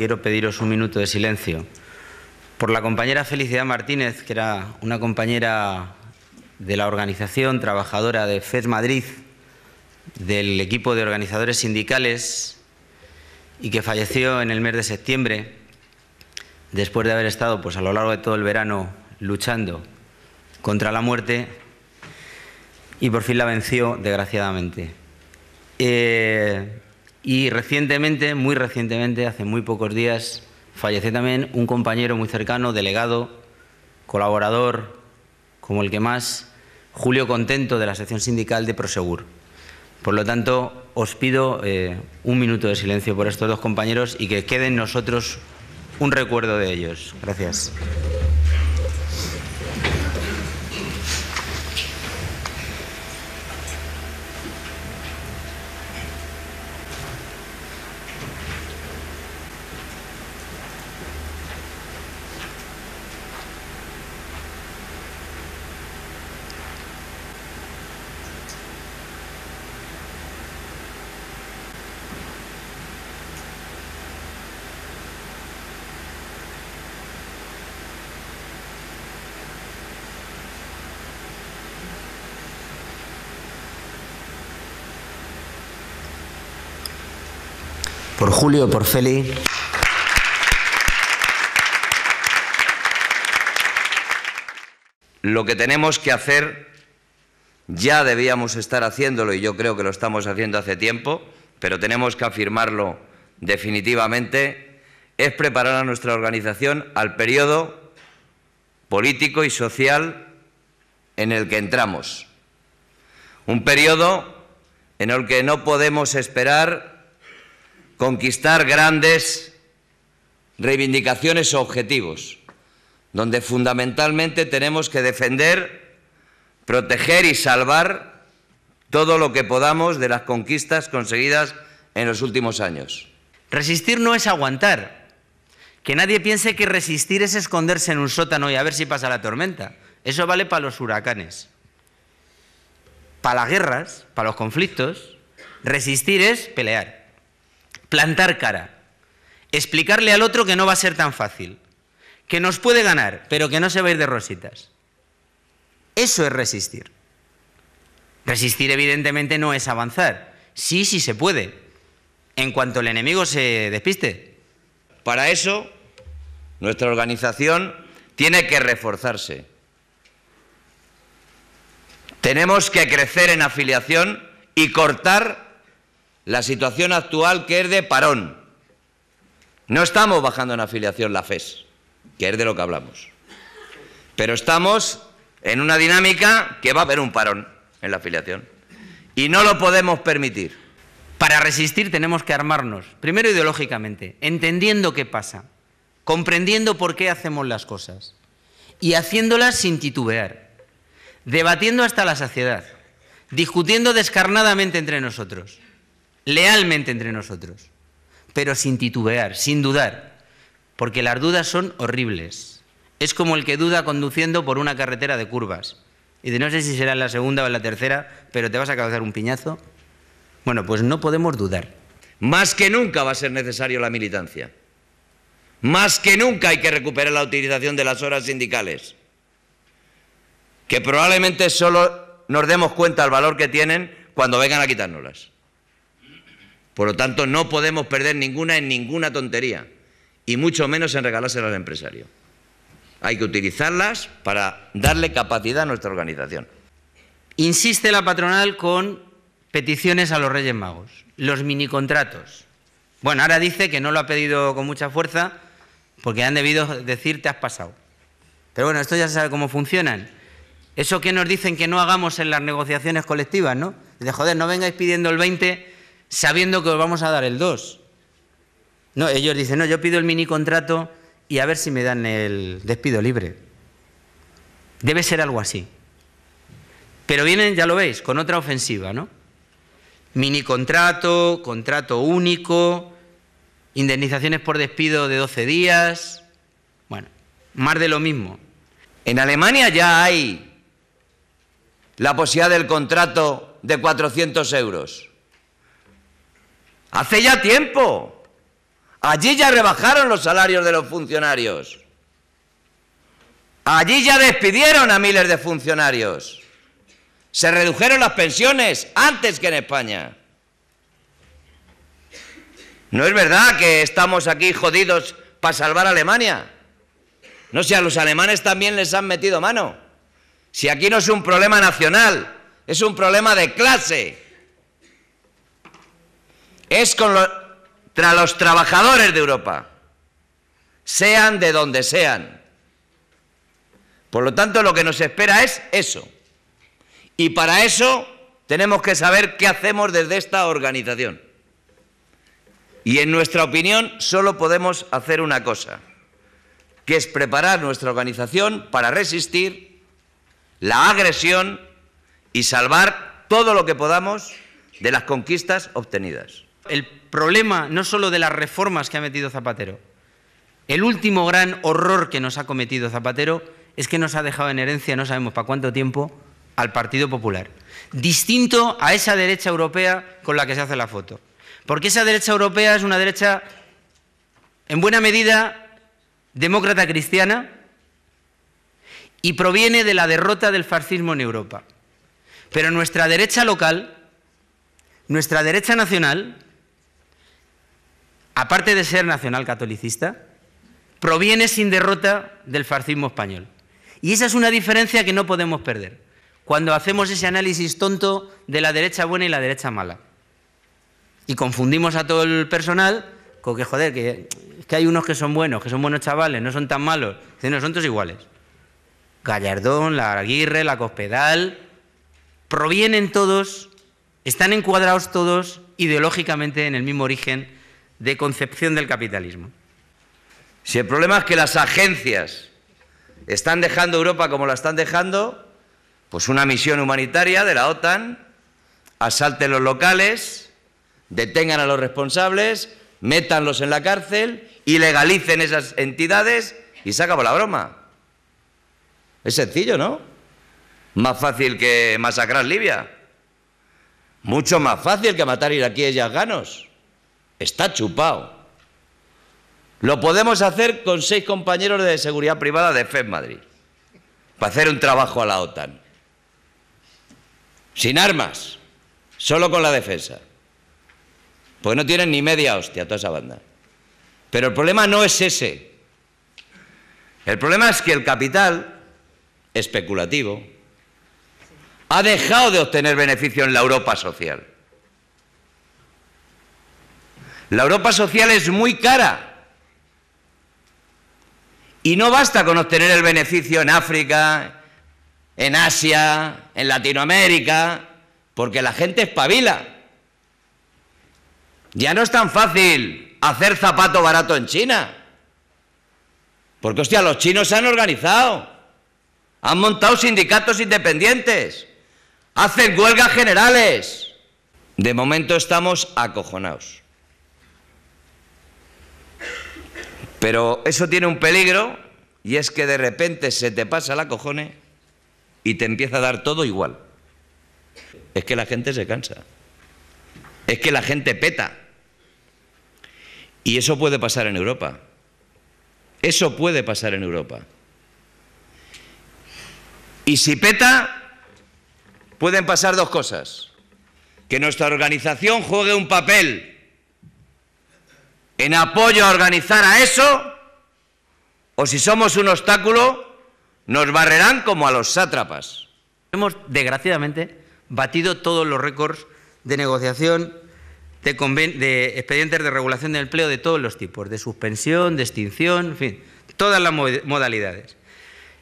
Quiero pediros un minuto de silencio por la compañera Felicidad Martínez, que era una compañera de la organización trabajadora de fed Madrid, del equipo de organizadores sindicales, y que falleció en el mes de septiembre, después de haber estado pues, a lo largo de todo el verano luchando contra la muerte, y por fin la venció, desgraciadamente. Eh, y recientemente, muy recientemente, hace muy pocos días, falleció también un compañero muy cercano, delegado, colaborador, como el que más, Julio Contento, de la sección sindical de Prosegur. Por lo tanto, os pido eh, un minuto de silencio por estos dos compañeros y que quede en nosotros un recuerdo de ellos. Gracias. por Julio, por Feli. Lo que tenemos que hacer, ya debíamos estar haciéndolo y yo creo que lo estamos haciendo hace tiempo, pero tenemos que afirmarlo definitivamente, es preparar a nuestra organización al periodo político y social en el que entramos. Un periodo en el que no podemos esperar conquistar grandes reivindicaciones o objetivos, donde fundamentalmente tenemos que defender, proteger y salvar todo lo que podamos de las conquistas conseguidas en los últimos años. Resistir no es aguantar. Que nadie piense que resistir es esconderse en un sótano y a ver si pasa la tormenta. Eso vale para los huracanes. Para las guerras, para los conflictos, resistir es pelear plantar cara, explicarle al otro que no va a ser tan fácil, que nos puede ganar, pero que no se va a ir de rositas. Eso es resistir. Resistir evidentemente no es avanzar. Sí, sí se puede, en cuanto el enemigo se despiste. Para eso, nuestra organización tiene que reforzarse. Tenemos que crecer en afiliación y cortar la situación actual que es de parón. No estamos bajando en afiliación la FES, que es de lo que hablamos. Pero estamos en una dinámica que va a haber un parón en la afiliación. Y no lo podemos permitir. Para resistir tenemos que armarnos, primero ideológicamente, entendiendo qué pasa, comprendiendo por qué hacemos las cosas y haciéndolas sin titubear, debatiendo hasta la saciedad, discutiendo descarnadamente entre nosotros lealmente entre nosotros, pero sin titubear, sin dudar, porque las dudas son horribles. Es como el que duda conduciendo por una carretera de curvas. Y de no sé si será la segunda o la tercera, pero te vas a causar un piñazo. Bueno, pues no podemos dudar. Más que nunca va a ser necesario la militancia. Más que nunca hay que recuperar la utilización de las horas sindicales, que probablemente solo nos demos cuenta del valor que tienen cuando vengan a quitárnoslas. Por lo tanto, no podemos perder ninguna en ninguna tontería, y mucho menos en regalárselas al empresario. Hay que utilizarlas para darle capacidad a nuestra organización. Insiste la patronal con peticiones a los Reyes Magos, los minicontratos. Bueno, ahora dice que no lo ha pedido con mucha fuerza porque han debido decir te has pasado. Pero bueno, esto ya se sabe cómo funcionan. Eso que nos dicen que no hagamos en las negociaciones colectivas, ¿no? De joder, no vengáis pidiendo el 20 sabiendo que os vamos a dar el 2. No, ellos dicen, no, yo pido el mini contrato y a ver si me dan el despido libre. Debe ser algo así. Pero vienen, ya lo veis, con otra ofensiva, ¿no? Mini contrato, contrato único, indemnizaciones por despido de 12 días. Bueno, más de lo mismo. En Alemania ya hay la posibilidad del contrato de 400 euros. Hace ya tiempo. Allí ya rebajaron los salarios de los funcionarios. Allí ya despidieron a miles de funcionarios. Se redujeron las pensiones antes que en España. No es verdad que estamos aquí jodidos para salvar a Alemania. No, sé, a los alemanes también les han metido mano. Si aquí no es un problema nacional, es un problema de clase es contra los trabajadores de Europa, sean de donde sean. Por lo tanto, lo que nos espera es eso. Y para eso tenemos que saber qué hacemos desde esta organización. Y en nuestra opinión solo podemos hacer una cosa, que es preparar nuestra organización para resistir la agresión y salvar todo lo que podamos de las conquistas obtenidas el problema no solo de las reformas que ha metido Zapatero, el último gran horror que nos ha cometido Zapatero es que nos ha dejado en herencia, no sabemos para cuánto tiempo, al Partido Popular. Distinto a esa derecha europea con la que se hace la foto. Porque esa derecha europea es una derecha, en buena medida, demócrata cristiana y proviene de la derrota del fascismo en Europa. Pero nuestra derecha local, nuestra derecha nacional, aparte de ser nacional catolicista, proviene sin derrota del fascismo español. Y esa es una diferencia que no podemos perder cuando hacemos ese análisis tonto de la derecha buena y la derecha mala. Y confundimos a todo el personal con que, joder, que, hay unos que son buenos, que son buenos chavales, no son tan malos. Dicen, no, son todos iguales. Gallardón, la Aguirre, la Cospedal, provienen todos, están encuadrados todos ideológicamente en el mismo origen de concepción del capitalismo. Si el problema es que las agencias están dejando Europa como la están dejando, pues una misión humanitaria de la OTAN, asalten los locales, detengan a los responsables, métanlos en la cárcel, ilegalicen esas entidades y se acabó la broma. Es sencillo, ¿no? Más fácil que masacrar Libia. Mucho más fácil que matar iraquíes y afganos. Está chupado. Lo podemos hacer con seis compañeros de seguridad privada de FED Madrid. Para hacer un trabajo a la OTAN. Sin armas. Solo con la defensa. Porque no tienen ni media hostia toda esa banda. Pero el problema no es ese. El problema es que el capital especulativo ha dejado de obtener beneficio en la Europa social. La Europa social es muy cara. Y no basta con obtener el beneficio en África, en Asia, en Latinoamérica, porque la gente espabila. Ya no es tan fácil hacer zapato barato en China. Porque, hostia, los chinos se han organizado. Han montado sindicatos independientes. Hacen huelgas generales. De momento estamos acojonados. Pero eso tiene un peligro y es que de repente se te pasa la cojones y te empieza a dar todo igual. Es que la gente se cansa. Es que la gente peta. Y eso puede pasar en Europa. Eso puede pasar en Europa. Y si peta, pueden pasar dos cosas. Que nuestra organización juegue un papel en apoyo a organizar a eso, o si somos un obstáculo, nos barrerán como a los sátrapas. Hemos, desgraciadamente, batido todos los récords de negociación de, expedientes de regulación del empleo de todos los tipos, de suspensión, de extinción, en fin, todas las modalidades.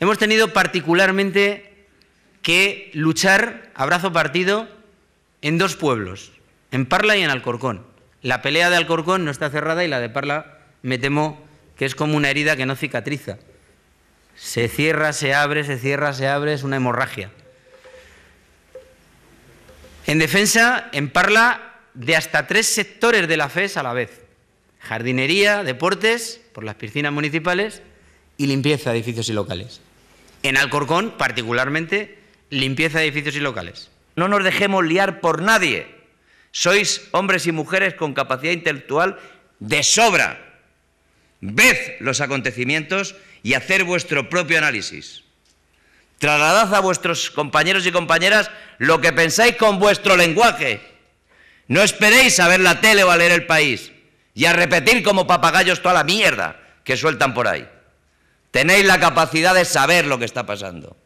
Hemos tenido particularmente que luchar, brazo partido, en dos pueblos, en Parla y en Alcorcón. La pelea de Alcorcón no está cerrada y la de Parla me temo que es como una herida que no cicatriza. Se cierra, se abre, se cierra, se abre, es una hemorragia. En defensa, en Parla, de hasta tres sectores de la FES a la vez. Jardinería, deportes, por las piscinas municipales, y limpieza de edificios y locales. En Alcorcón, particularmente, limpieza de edificios y locales. No nos dejemos liar por nadie. Sois hombres y mujeres con capacidad intelectual de sobra. Ved los acontecimientos y hacer vuestro propio análisis. Trasladad a vuestros compañeros y compañeras lo que pensáis con vuestro lenguaje. No esperéis a ver la tele o a leer el país y a repetir como papagayos toda la mierda que sueltan por ahí. Tenéis la capacidad de saber lo que está pasando.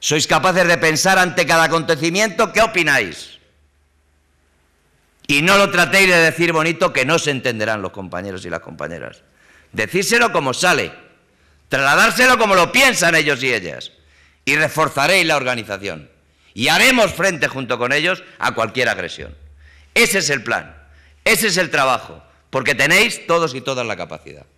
Sois capaces de pensar ante cada acontecimiento qué opináis. Y no lo tratéis de decir bonito que no se entenderán los compañeros y las compañeras. Decírselo como sale, trasladárselo como lo piensan ellos y ellas. Y reforzaréis la organización. Y haremos frente junto con ellos a cualquier agresión. Ese es el plan, ese es el trabajo, porque tenéis todos y todas la capacidad.